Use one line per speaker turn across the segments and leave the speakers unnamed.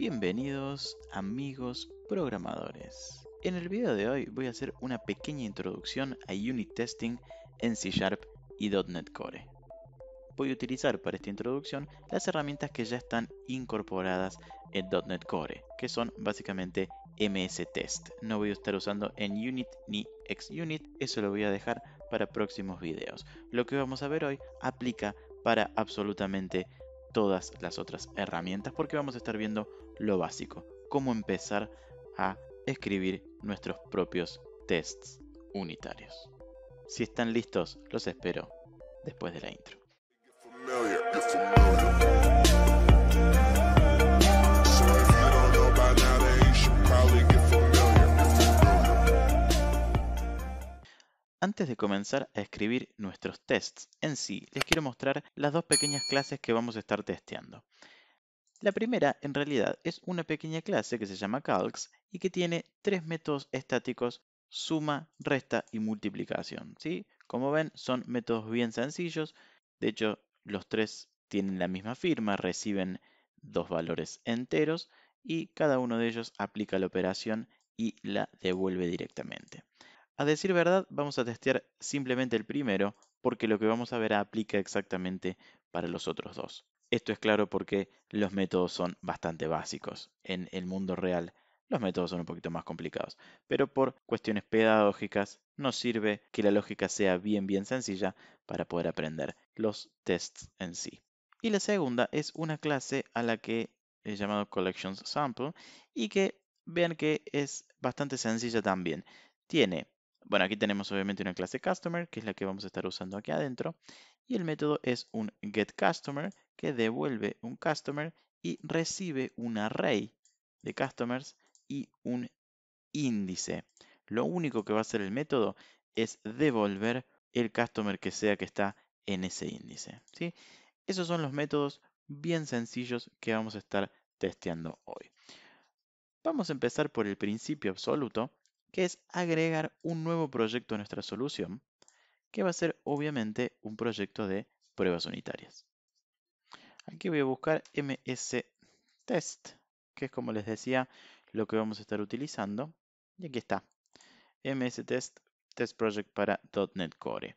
Bienvenidos amigos programadores. En el video de hoy voy a hacer una pequeña introducción a unit testing en C Sharp y .NET Core. Voy a utilizar para esta introducción las herramientas que ya están incorporadas en .NET Core, que son básicamente MS Test. No voy a estar usando en unit ni XUnit, eso lo voy a dejar para próximos videos. Lo que vamos a ver hoy aplica para absolutamente todas las otras herramientas porque vamos a estar viendo lo básico, cómo empezar a escribir nuestros propios tests unitarios. Si están listos, los espero después de la intro. Antes de comenzar a escribir nuestros tests en sí, les quiero mostrar las dos pequeñas clases que vamos a estar testeando. La primera, en realidad, es una pequeña clase que se llama calcs y que tiene tres métodos estáticos suma, resta y multiplicación. ¿sí? Como ven, son métodos bien sencillos. De hecho, los tres tienen la misma firma, reciben dos valores enteros y cada uno de ellos aplica la operación y la devuelve directamente. A decir verdad, vamos a testear simplemente el primero, porque lo que vamos a ver aplica exactamente para los otros dos. Esto es claro porque los métodos son bastante básicos. En el mundo real los métodos son un poquito más complicados, pero por cuestiones pedagógicas nos sirve que la lógica sea bien bien sencilla para poder aprender los tests en sí. Y la segunda es una clase a la que he llamado Collections Sample y que vean que es bastante sencilla también. Tiene bueno, aquí tenemos obviamente una clase customer, que es la que vamos a estar usando aquí adentro. Y el método es un getCustomer, que devuelve un customer y recibe un array de customers y un índice. Lo único que va a hacer el método es devolver el customer que sea que está en ese índice. ¿sí? Esos son los métodos bien sencillos que vamos a estar testeando hoy. Vamos a empezar por el principio absoluto, que es agregar un nuevo proyecto a nuestra solución, que va a ser obviamente un proyecto de pruebas unitarias. Aquí voy a buscar MS Test, que es como les decía lo que vamos a estar utilizando. Y aquí está, MS test project para .NET Core.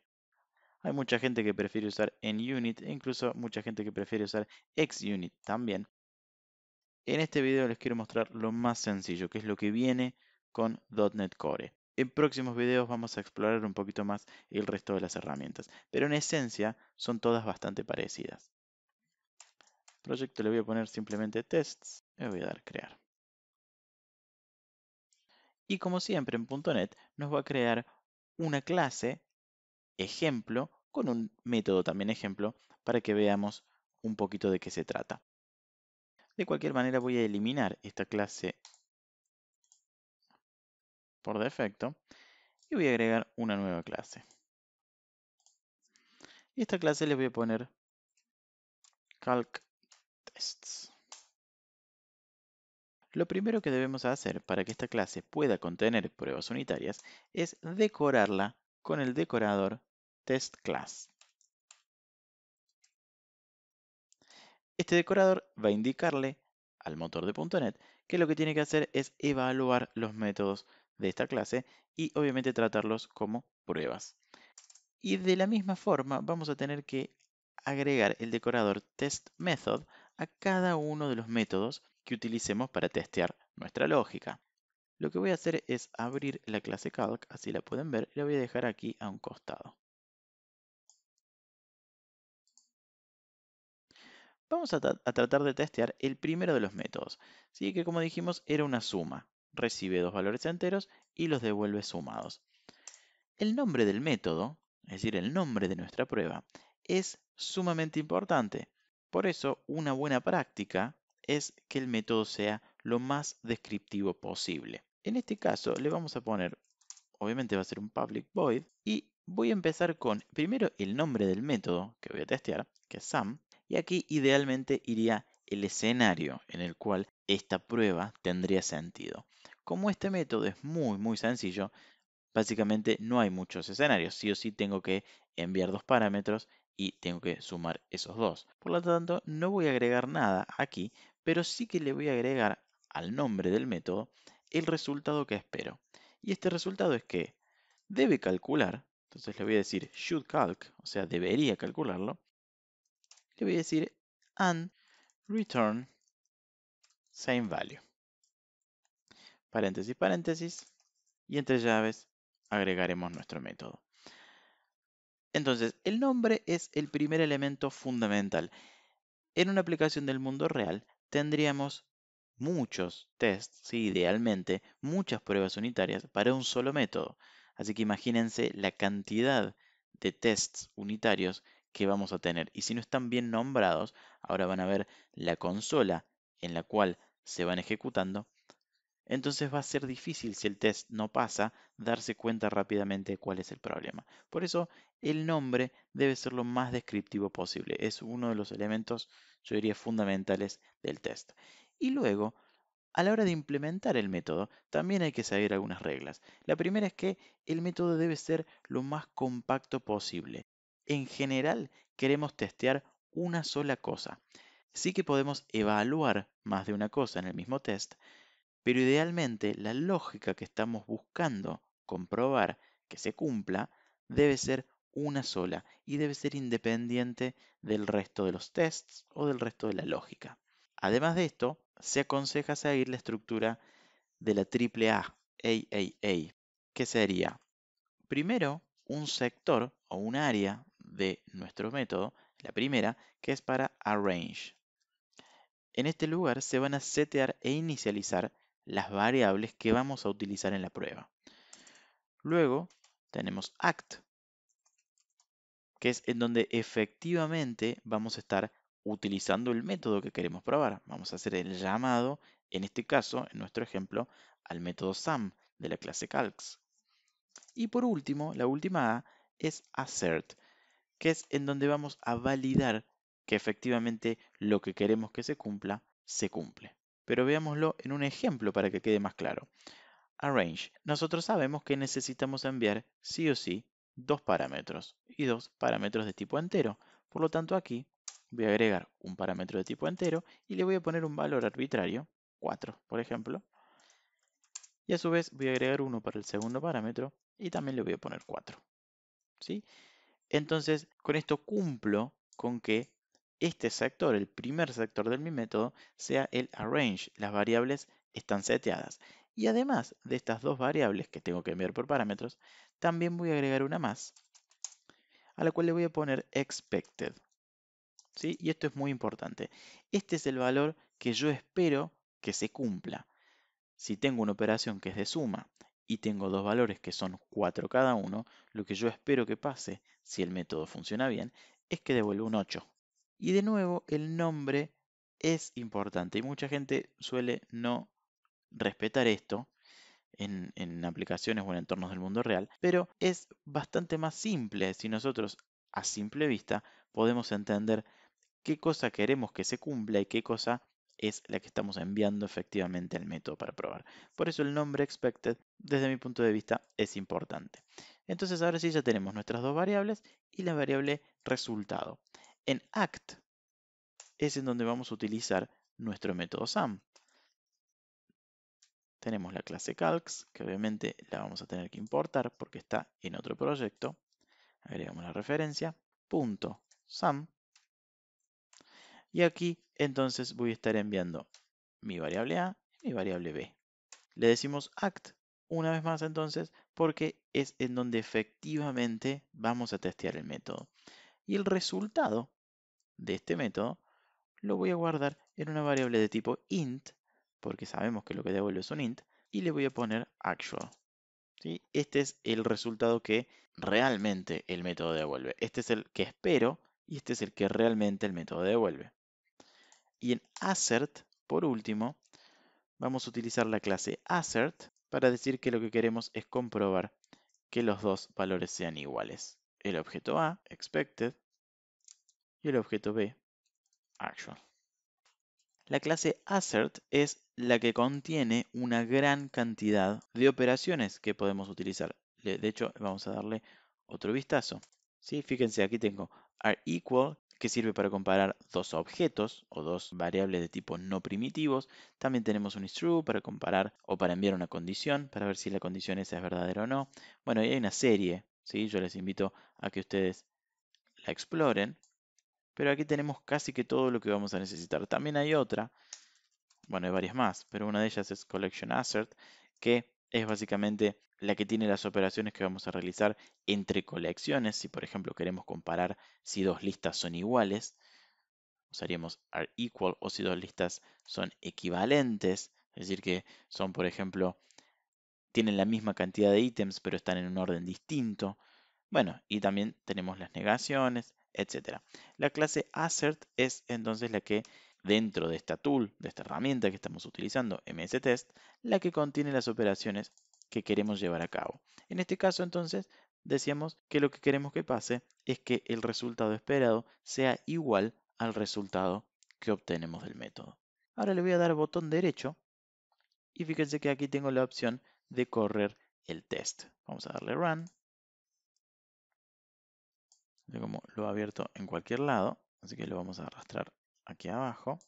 Hay mucha gente que prefiere usar NUnit e incluso mucha gente que prefiere usar XUnit también. En este video les quiero mostrar lo más sencillo, que es lo que viene con .NET Core. En próximos videos vamos a explorar un poquito más el resto de las herramientas, pero en esencia son todas bastante parecidas. Proyecto le voy a poner simplemente tests, le voy a dar crear. Y como siempre en .NET nos va a crear una clase ejemplo con un método también ejemplo para que veamos un poquito de qué se trata. De cualquier manera voy a eliminar esta clase por defecto y voy a agregar una nueva clase. Y esta clase le voy a poner CalcTests. Lo primero que debemos hacer para que esta clase pueda contener pruebas unitarias es decorarla con el decorador TestClass. Este decorador va a indicarle al motor de .NET que lo que tiene que hacer es evaluar los métodos de esta clase y obviamente tratarlos como pruebas. Y de la misma forma vamos a tener que agregar el decorador test method a cada uno de los métodos que utilicemos para testear nuestra lógica. Lo que voy a hacer es abrir la clase calc, así la pueden ver, y la voy a dejar aquí a un costado. Vamos a, tratar de testear el primero de los métodos, ¿sí? que como dijimos era una suma recibe dos valores enteros y los devuelve sumados. El nombre del método, es decir, el nombre de nuestra prueba, es sumamente importante. Por eso, una buena práctica es que el método sea lo más descriptivo posible. En este caso, le vamos a poner, obviamente va a ser un public void, y voy a empezar con primero el nombre del método que voy a testear, que es sum y aquí idealmente iría el escenario en el cual esta prueba tendría sentido. Como este método es muy muy sencillo, básicamente no hay muchos escenarios. Sí o sí tengo que enviar dos parámetros y tengo que sumar esos dos. Por lo tanto, no voy a agregar nada aquí, pero sí que le voy a agregar al nombre del método el resultado que espero. Y este resultado es que debe calcular, entonces le voy a decir should calc, o sea, debería calcularlo. Le voy a decir and return same value. Paréntesis, paréntesis. Y entre llaves agregaremos nuestro método. Entonces, el nombre es el primer elemento fundamental. En una aplicación del mundo real tendríamos muchos tests, idealmente, muchas pruebas unitarias para un solo método. Así que imagínense la cantidad de tests unitarios que vamos a tener. Y si no están bien nombrados, ahora van a ver la consola en la cual se van ejecutando, entonces va a ser difícil si el test no pasa darse cuenta rápidamente cuál es el problema. Por eso el nombre debe ser lo más descriptivo posible. Es uno de los elementos, yo diría, fundamentales del test. Y luego, a la hora de implementar el método, también hay que saber algunas reglas. La primera es que el método debe ser lo más compacto posible. En general, queremos testear una sola cosa. Sí que podemos evaluar más de una cosa en el mismo test, pero idealmente la lógica que estamos buscando comprobar que se cumpla debe ser una sola y debe ser independiente del resto de los tests o del resto de la lógica. Además de esto, se aconseja seguir la estructura de la triple A, AAA, que sería primero un sector o un área de nuestro método, la primera, que es para arrange. En este lugar se van a setear e inicializar las variables que vamos a utilizar en la prueba. Luego tenemos act, que es en donde efectivamente vamos a estar utilizando el método que queremos probar. Vamos a hacer el llamado, en este caso, en nuestro ejemplo, al método sum de la clase calcs. Y por último, la última A es assert, que es en donde vamos a validar que efectivamente lo que queremos que se cumpla, se cumple. Pero veámoslo en un ejemplo para que quede más claro. Arrange. Nosotros sabemos que necesitamos enviar sí o sí dos parámetros y dos parámetros de tipo entero. Por lo tanto aquí voy a agregar un parámetro de tipo entero y le voy a poner un valor arbitrario, 4 por ejemplo. Y a su vez voy a agregar uno para el segundo parámetro y también le voy a poner 4. ¿Sí? Entonces con esto cumplo con que este sector, el primer sector de mi método, sea el arrange. Las variables están seteadas. Y además de estas dos variables que tengo que enviar por parámetros, también voy a agregar una más, a la cual le voy a poner expected. ¿Sí? Y esto es muy importante. Este es el valor que yo espero que se cumpla. Si tengo una operación que es de suma y tengo dos valores que son 4 cada uno, lo que yo espero que pase, si el método funciona bien, es que devuelva un 8. Y de nuevo, el nombre es importante y mucha gente suele no respetar esto en, aplicaciones o en entornos del mundo real, pero es bastante más simple si nosotros a simple vista podemos entender qué cosa queremos que se cumpla y qué cosa es la que estamos enviando efectivamente al método para probar. Por eso el nombre expected, desde mi punto de vista, es importante. Entonces ahora sí ya tenemos nuestras dos variables y la variable resultado. En act es en donde vamos a utilizar nuestro método sum. Tenemos la clase calcs, que obviamente la vamos a tener que importar porque está en otro proyecto. Agregamos la referencia, punto sum. Y aquí entonces voy a estar enviando mi variable A y mi variable B. Le decimos act una vez más entonces porque es en donde efectivamente vamos a testear el método. Y el resultado de este método, lo voy a guardar en una variable de tipo int, porque sabemos que lo que devuelve es un int, y le voy a poner actual. Este es el resultado que realmente el método devuelve. Este es el que espero y este es el que realmente el método devuelve. Y en assert, por último, vamos a utilizar la clase assert para decir que lo que queremos es comprobar que los dos valores sean iguales. El objeto A, expected, y el objeto B, actual. La clase assert es la que contiene una gran cantidad de operaciones que podemos utilizar. De hecho, vamos a darle otro vistazo. ¿Sí? Fíjense, aquí tengo are equal, que sirve para comparar dos objetos o dos variables de tipo no primitivos. También tenemos un is true para comparar o para enviar una condición, para ver si la condición esa es verdadera o no. Bueno, y hay una serie, ¿sí? yo les invito a que ustedes la exploren. Pero aquí tenemos casi que todo lo que vamos a necesitar. También hay otra, bueno, hay varias más, pero una de ellas es Collection Assert, que es básicamente la que tiene las operaciones que vamos a realizar entre colecciones. Si, por ejemplo, queremos comparar si dos listas son iguales, usaríamos are equal o si dos listas son equivalentes. Es decir, que son, por ejemplo, tienen la misma cantidad de ítems, pero están en un orden distinto. Bueno, y también tenemos las negaciones, Etcétera. La clase assert es entonces la que dentro de esta tool, de esta herramienta que estamos utilizando, mstest, la que contiene las operaciones que queremos llevar a cabo. En este caso entonces decíamos que lo que queremos que pase es que el resultado esperado sea igual al resultado que obtenemos del método. Ahora le voy a dar botón derecho y fíjense que aquí tengo la opción de correr el test. Vamos a darle run como lo ha abierto en cualquier lado, así que lo vamos a arrastrar aquí abajo.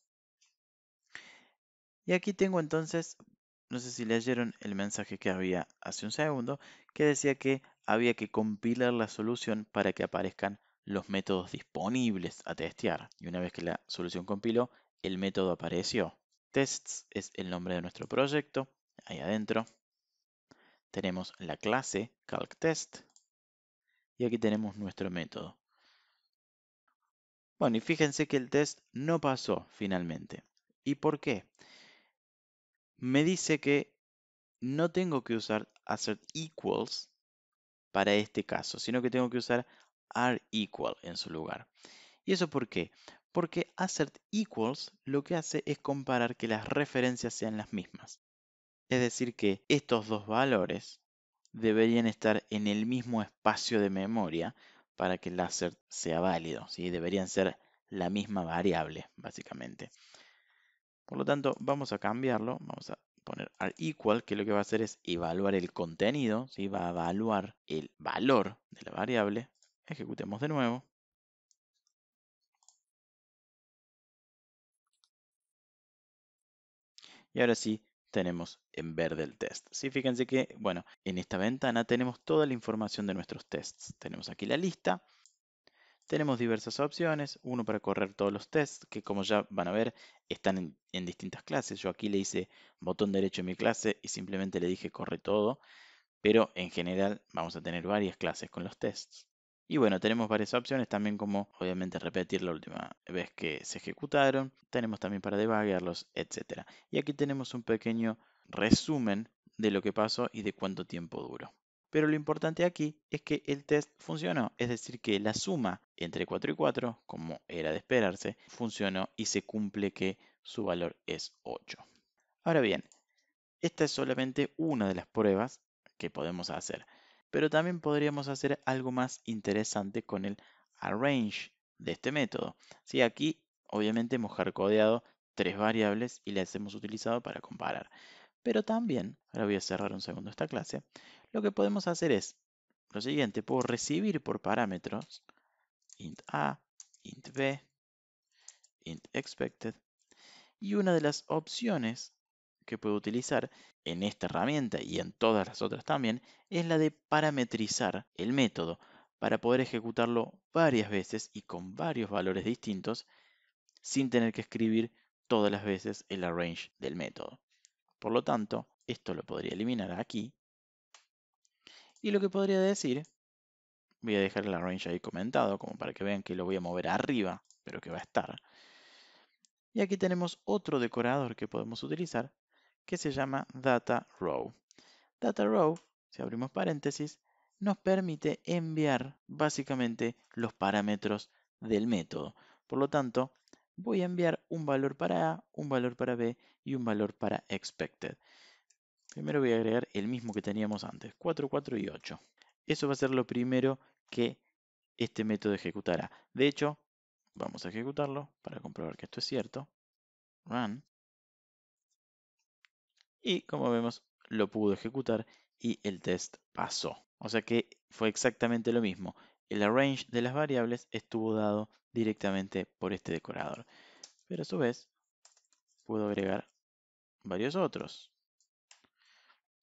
Y aquí tengo entonces, no sé si leyeron el mensaje que había hace un segundo, que decía que había que compilar la solución para que aparezcan los métodos disponibles a testear. Y una vez que la solución compiló, el método apareció. Tests es el nombre de nuestro proyecto, ahí adentro. Tenemos la clase CalcTest y aquí tenemos nuestro método. Bueno, y fíjense que el test no pasó finalmente. ¿Y por qué? Me dice que no tengo que usar assert equals para este caso, sino que tengo que usar are equal en su lugar. ¿Y eso por qué? Porque assert equals lo que hace es comparar que las referencias sean las mismas. Es decir, que estos dos valores deberían estar en el mismo espacio de memoria para que el láser sea válido. ¿sí? Deberían ser la misma variable, básicamente. Por lo tanto, vamos a cambiarlo. Vamos a poner al equal, que lo que va a hacer es evaluar el contenido. ¿sí? Va a evaluar el valor de la variable. Ejecutemos de nuevo. Y ahora sí, tenemos en verde el test. ¿sí? Fíjense que, bueno, en esta ventana tenemos toda la información de nuestros tests. Tenemos aquí la lista, tenemos diversas opciones, uno para correr todos los tests, que como ya van a ver, están en, en, distintas clases. Yo aquí le hice botón derecho en mi clase y simplemente le dije corre todo, pero en general vamos a tener varias clases con los tests. Y bueno, tenemos varias opciones también como obviamente repetir la última vez que se ejecutaron. Tenemos también para debuguearlos, etc. Y aquí tenemos un pequeño resumen de lo que pasó y de cuánto tiempo duró. Pero lo importante aquí es que el test funcionó, es decir, que la suma entre 4 y 4, como era de esperarse, funcionó y se cumple que su valor es 8. Ahora bien, esta es solamente una de las pruebas que podemos hacer pero también podríamos hacer algo más interesante con el arrange de este método. si Aquí obviamente hemos hardcodeado tres variables y las hemos utilizado para comparar. Pero también, ahora voy a cerrar un segundo esta clase, lo que podemos hacer es lo siguiente, puedo recibir por parámetros int a, int b, int expected, y una de las opciones que puedo utilizar en esta herramienta y en todas las otras también es la de parametrizar el método para poder ejecutarlo varias veces y con varios valores distintos sin tener que escribir todas las veces el arrange del método. Por lo tanto, esto lo podría eliminar aquí. Y lo que podría decir, voy a dejar el arrange ahí comentado como para que vean que lo voy a mover arriba, pero que va a estar. Y aquí tenemos otro decorador que podemos utilizar que se llama data row. Data row, si abrimos paréntesis, nos permite enviar básicamente los parámetros del método. Por lo tanto, voy a enviar un valor para A, un valor para B y un valor para expected. Primero voy a agregar el mismo que teníamos antes, 4, 4 y 8. Eso va a ser lo primero que este método ejecutará. De hecho, vamos a ejecutarlo para comprobar que esto es cierto. Run. Y como vemos, lo pudo ejecutar y el test pasó. O sea que fue exactamente lo mismo. El arrange de las variables estuvo dado directamente por este decorador. Pero a su vez, puedo agregar varios otros.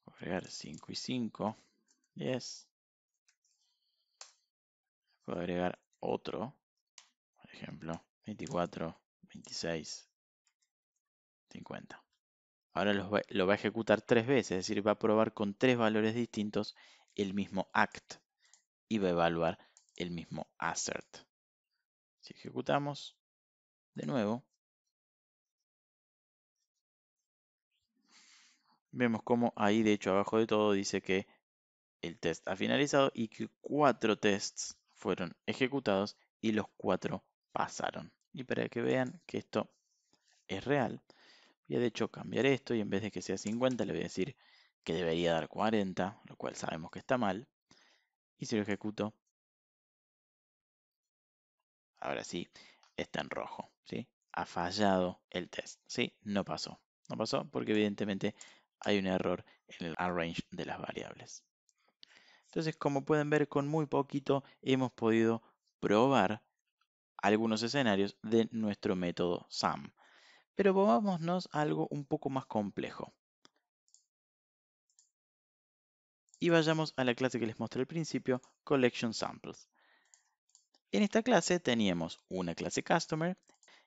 Puedo agregar 5 y 5, 10. Puedo agregar otro, por ejemplo, 24, 26, 50. Ahora lo va, a ejecutar tres veces, es decir, va a probar con tres valores distintos el mismo act y va a evaluar el mismo assert. Si ejecutamos de nuevo, vemos como ahí de hecho abajo de todo dice que el test ha finalizado y que cuatro tests fueron ejecutados y los cuatro pasaron. Y para que vean que esto es real, y de hecho cambiar esto y en vez de que sea 50 le voy a decir que debería dar 40, lo cual sabemos que está mal. Y si lo ejecuto, ahora sí, está en rojo, ¿sí? Ha fallado el test, ¿sí? No pasó. No pasó porque evidentemente hay un error en el arrange de las variables. Entonces, como pueden ver, con muy poquito hemos podido probar algunos escenarios de nuestro método SAM. Pero vamos a algo un poco más complejo. Y vayamos a la clase que les mostré al principio, CollectionSamples. Samples. En esta clase teníamos una clase Customer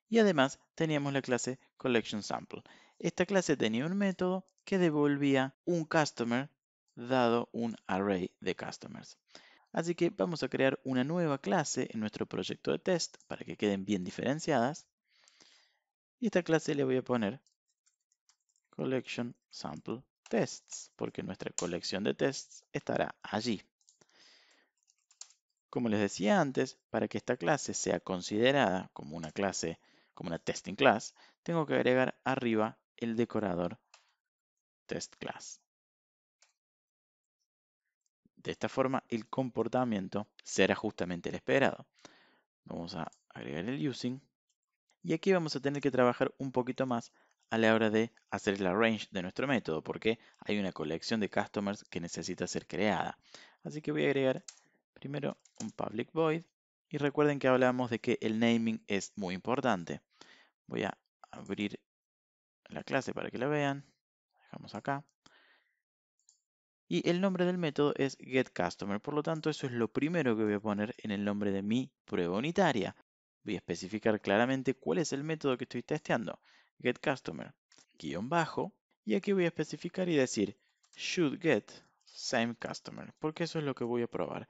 y además teníamos la clase Collection Sample. Esta clase tenía un método que devolvía un customer dado un array de customers. Así que vamos a crear una nueva clase en nuestro proyecto de test para que queden bien diferenciadas. Y esta clase le voy a poner collection sample tests, porque nuestra colección de tests estará allí. Como les decía antes, para que esta clase sea considerada como una clase, como una testing class, tengo que agregar arriba el decorador test class. De esta forma, el comportamiento será justamente el esperado. Vamos a agregar el using y aquí vamos a tener que trabajar un poquito más a la hora de hacer la range de nuestro método, porque hay una colección de customers que necesita ser creada. Así que voy a agregar primero un public void, y recuerden que hablábamos de que el naming es muy importante. Voy a abrir la clase para que la vean. Dejamos acá. Y el nombre del método es getCustomer, por lo tanto eso es lo primero que voy a poner en el nombre de mi prueba unitaria voy a especificar claramente cuál es el método que estoy testeando, getCustomer, guión bajo, y aquí voy a especificar y decir should get same customer, porque eso es lo que voy a probar.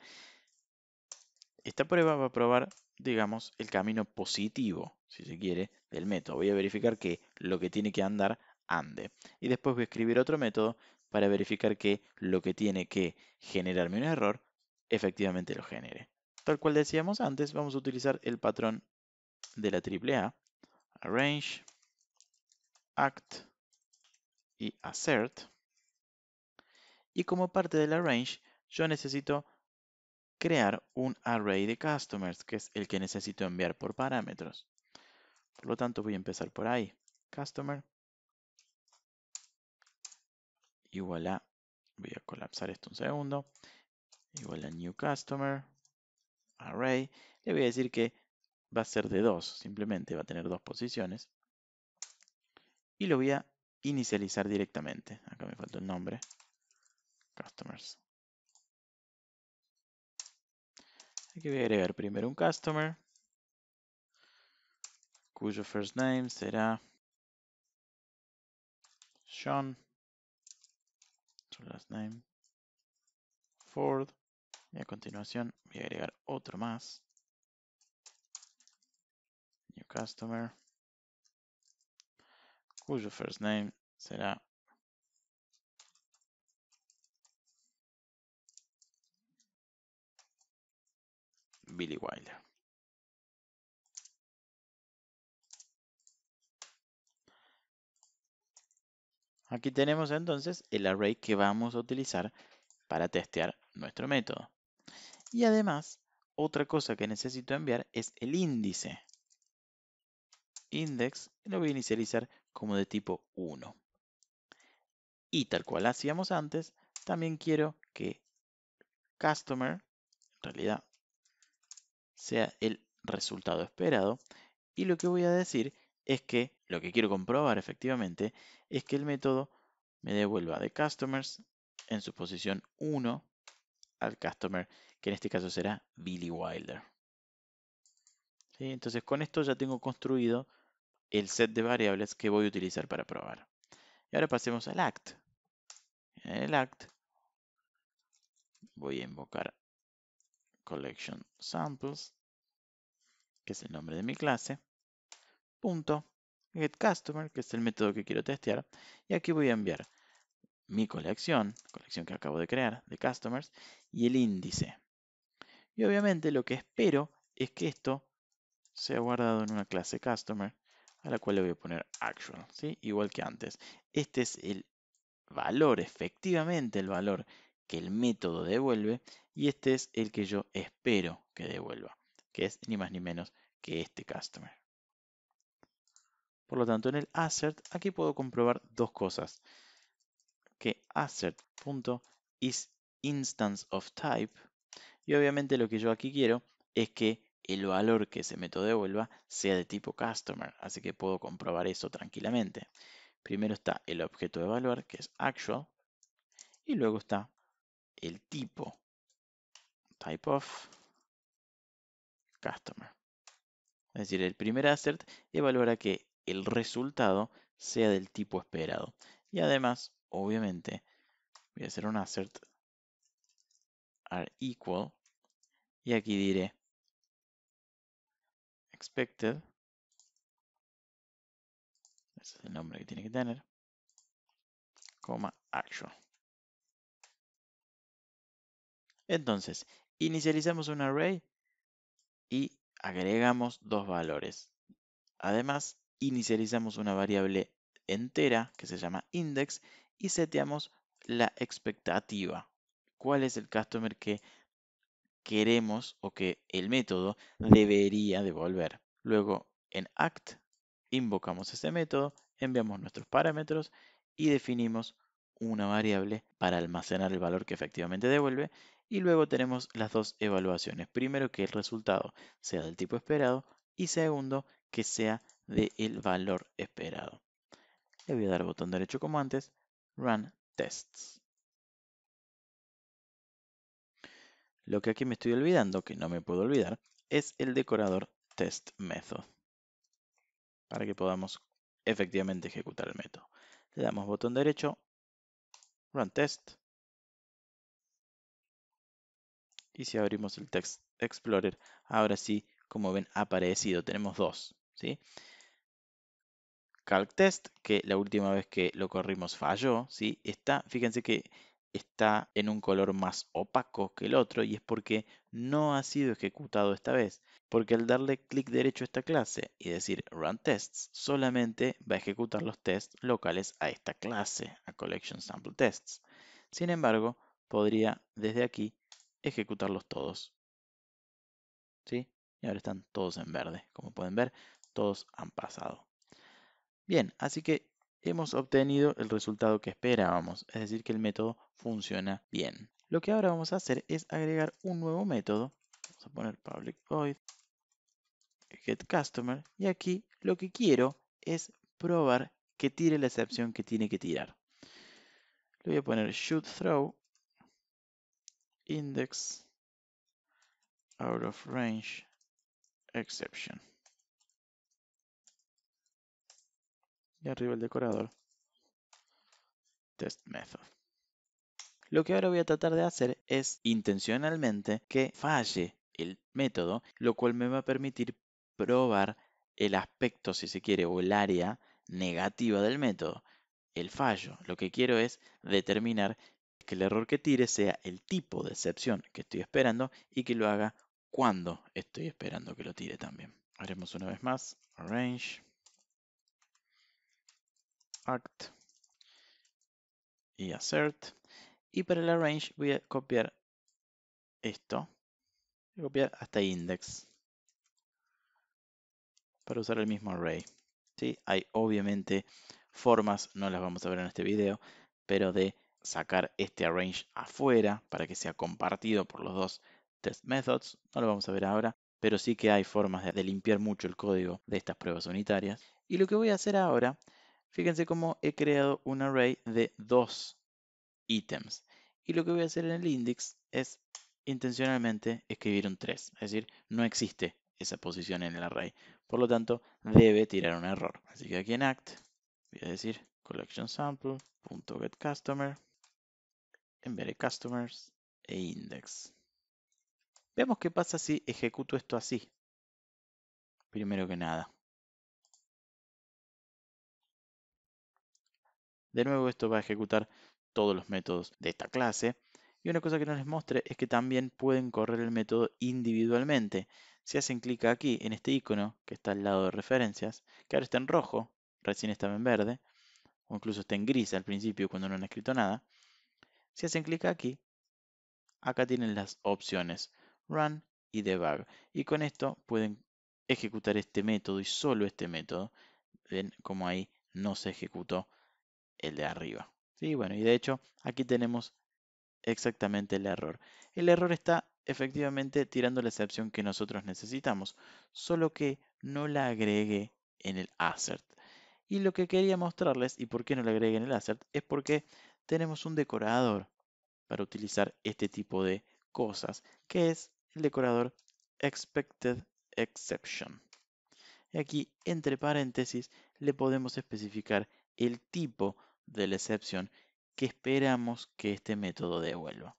Esta prueba va a probar, digamos, el camino positivo, si se quiere, del método. Voy a verificar que lo que tiene que andar ande. Y después voy a escribir otro método para verificar que lo que tiene que generarme un error efectivamente lo genere. Tal cual decíamos antes, vamos a utilizar el patrón de la triple A. Arrange, Act y Assert. Y como parte del arrange, yo necesito crear un array de customers, que es el que necesito enviar por parámetros. Por lo tanto, voy a empezar por ahí. Customer igual a, voy a colapsar esto un segundo, igual a new customer array, le voy a decir que va a ser de dos, simplemente va a tener dos posiciones. Y lo voy a inicializar directamente. Acá me falta el nombre. Customers. Aquí voy a agregar primero un customer cuyo first name será Sean su last name Ford. Y a continuación voy a agregar otro más. New customer. Cuyo first name será Billy Wilder. Aquí tenemos entonces el array que vamos a utilizar para testear nuestro método. Y además, otra cosa que necesito enviar es el índice. Index lo voy a inicializar como de tipo 1. Y tal cual hacíamos antes, también quiero que customer, en realidad, sea el resultado esperado. Y lo que voy a decir es que, lo que quiero comprobar efectivamente, es que el método me devuelva de customers en su posición 1 al customer que en este caso será Billy Wilder. Entonces con esto ya tengo construido el set de variables que voy a utilizar para probar. Y ahora pasemos al act. En el act voy a invocar collection samples, que es el nombre de mi clase, punto getCustomer, que es el método que quiero testear, y aquí voy a enviar mi colección, colección que acabo de crear de customers, y el índice, y obviamente lo que espero es que esto sea guardado en una clase customer a la cual le voy a poner actual, ¿sí? igual que antes. Este es el valor, efectivamente el valor que el método devuelve y este es el que yo espero que devuelva, que es ni más ni menos que este customer. Por lo tanto, en el assert aquí puedo comprobar dos cosas. Que assert.is instance of type y obviamente lo que yo aquí quiero es que el valor que se método devuelva sea de tipo customer, así que puedo comprobar eso tranquilamente. Primero está el objeto de evaluar, que es actual, y luego está el tipo, type of customer. Es decir, el primer assert evaluará que el resultado sea del tipo esperado. Y además, obviamente, voy a hacer un assert are equal y aquí diré expected ese es el nombre que tiene que tener coma action. entonces inicializamos un array y agregamos dos valores además inicializamos una variable entera que se llama index y seteamos la expectativa cuál es el customer que queremos o que el método debería devolver. Luego en act invocamos ese método, enviamos nuestros parámetros y definimos una variable para almacenar el valor que efectivamente devuelve y luego tenemos las dos evaluaciones. Primero que el resultado sea del tipo esperado y segundo que sea del valor esperado. Le voy a dar botón derecho como antes, Run Tests. Lo que aquí me estoy olvidando, que no me puedo olvidar, es el decorador test method. Para que podamos efectivamente ejecutar el método. Le damos botón derecho, run test. Y si abrimos el Text Explorer, ahora sí, como ven, ha aparecido. Tenemos dos. ¿sí? Calc test, que la última vez que lo corrimos falló. ¿sí? Está, fíjense que está en un color más opaco que el otro y es porque no ha sido ejecutado esta vez. Porque al darle clic derecho a esta clase y decir Run Tests, solamente va a ejecutar los tests locales a esta clase, a Collection Sample Tests. Sin embargo, podría desde aquí ejecutarlos todos. ¿Sí? Y ahora están todos en verde. Como pueden ver, todos han pasado. Bien, así que hemos obtenido el resultado que esperábamos, es decir, que el método funciona bien. Lo que ahora vamos a hacer es agregar un nuevo método, vamos a poner public void getCustomer y aquí lo que quiero es probar que tire la excepción que tiene que tirar. Le voy a poner throw index out of range exception. arriba el decorador. Test method. Lo que ahora voy a tratar de hacer es intencionalmente que falle el método, lo cual me va a permitir probar el aspecto, si se quiere, o el área negativa del método, el fallo. Lo que quiero es determinar que el error que tire sea el tipo de excepción que estoy esperando y que lo haga cuando estoy esperando que lo tire también. Haremos una vez más, arrange act y assert. Y para el arrange voy a copiar esto. Voy copiar hasta index. Para usar el mismo array. Hay obviamente formas, no las vamos a ver en este video, pero de sacar este arrange afuera para que sea compartido por los dos test methods. No lo vamos a ver ahora, pero sí que hay formas de limpiar mucho el código de estas pruebas unitarias. Y lo que voy a hacer ahora Fíjense cómo he creado un array de dos ítems. Y lo que voy a hacer en el index es intencionalmente escribir un 3. Es decir, no existe esa posición en el array. Por lo tanto, debe tirar un error. Así que aquí en act voy a decir collection sample.getCustomer en customers e index. Veamos qué pasa si ejecuto esto así. Primero que nada. De nuevo, esto va a ejecutar todos los métodos de esta clase. Y una cosa que no les mostré es que también pueden correr el método individualmente. Si hacen clic aquí, en este icono que está al lado de referencias, que ahora está en rojo, recién estaba en verde, o incluso está en gris al principio cuando no han escrito nada, si hacen clic aquí, acá tienen las opciones Run y Debug. Y con esto pueden ejecutar este método y solo este método. Ven como ahí no se ejecutó el de arriba. Sí, bueno, y de hecho aquí tenemos exactamente el error. El error está efectivamente tirando la excepción que nosotros necesitamos, solo que no la agregue en el assert. Y lo que quería mostrarles, y por qué no la agregué en el assert, es porque tenemos un decorador para utilizar este tipo de cosas, que es el decorador expected exception. Y aquí, entre paréntesis, le podemos especificar el tipo de la excepción que esperamos que este método devuelva.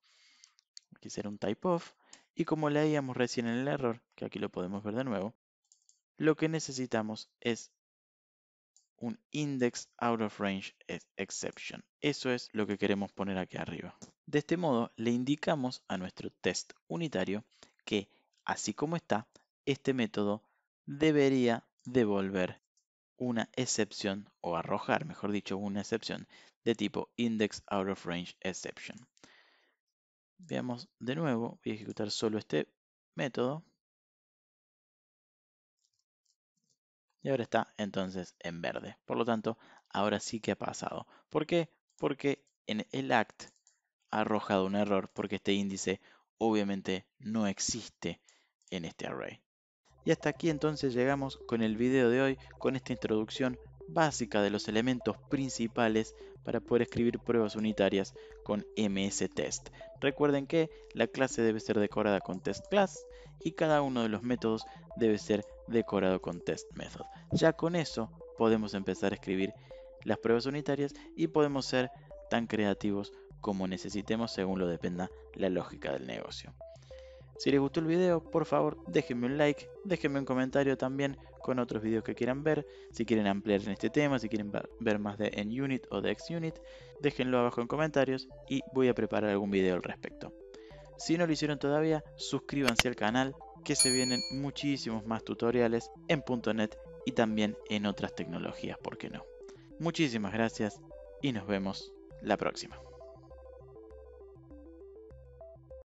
Aquí será un type of y como leíamos recién en el error, que aquí lo podemos ver de nuevo, lo que necesitamos es un index out of range exception. Eso es lo que queremos poner aquí arriba. De este modo le indicamos a nuestro test unitario que así como está, este método debería devolver una excepción o arrojar, mejor dicho, una excepción de tipo index out of range exception. Veamos de nuevo, voy a ejecutar solo este método. Y ahora está entonces en verde. Por lo tanto, ahora sí que ha pasado. ¿Por qué? Porque en el act ha arrojado un error porque este índice obviamente no existe en este array. Y hasta aquí entonces llegamos con el video de hoy, con esta introducción básica de los elementos principales para poder escribir pruebas unitarias con MS Test. Recuerden que la clase debe ser decorada con Test Class y cada uno de los métodos debe ser decorado con Test Method. Ya con eso podemos empezar a escribir las pruebas unitarias y podemos ser tan creativos como necesitemos según lo dependa la lógica del negocio. Si les gustó el video, por favor, déjenme un like, déjenme un comentario también con otros videos que quieran ver. Si quieren ampliar en este tema, si quieren ver más de NUnit o de XUnit, déjenlo abajo en comentarios y voy a preparar algún video al respecto. Si no lo hicieron todavía, suscríbanse al canal que se vienen muchísimos más tutoriales en .NET y también en otras tecnologías, ¿por qué no? Muchísimas gracias y nos vemos la próxima.